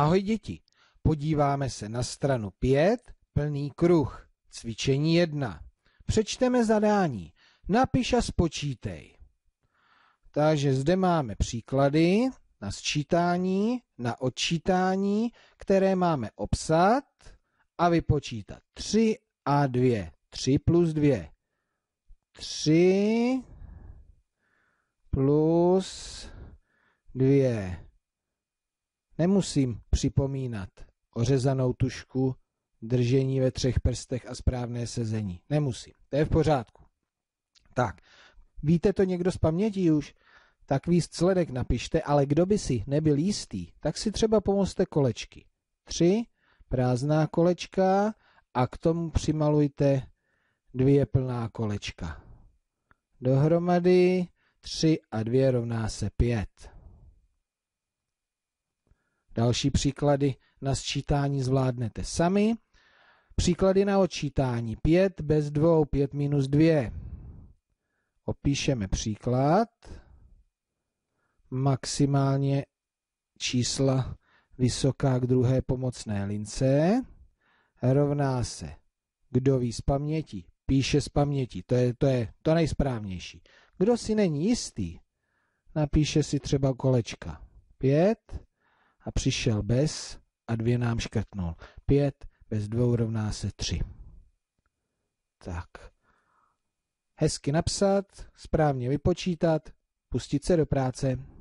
Ahoj děti, podíváme se na stranu 5, plný kruh, cvičení 1. Přečteme zadání, napiš a spočítej. Takže zde máme příklady na sčítání, na odčítání, které máme obsat a vypočítat 3 a 2. 3 plus 2. 3 plus 2 Nemusím připomínat ořezanou tušku, držení ve třech prstech a správné sezení. Nemusím. To je v pořádku. Tak, víte to někdo z paměti už? Tak sledek napište, ale kdo by si nebyl jistý, tak si třeba pomozte kolečky. Tři prázdná kolečka a k tomu přimalujte dvě plná kolečka. Dohromady tři a dvě rovná se pět. Další příklady na sčítání zvládnete sami. Příklady na odčítání 5 bez 2, 5 minus 2. Opíšeme příklad. Maximálně čísla vysoká k druhé pomocné lince rovná se. Kdo ví z paměti? Píše z paměti. To je to, je to nejsprávnější. Kdo si není jistý, napíše si třeba kolečka. 5 a přišel bez a dvě nám škrtnul. Pět bez dvou rovná se tři. Tak. Hezky napsat, správně vypočítat, pustit se do práce.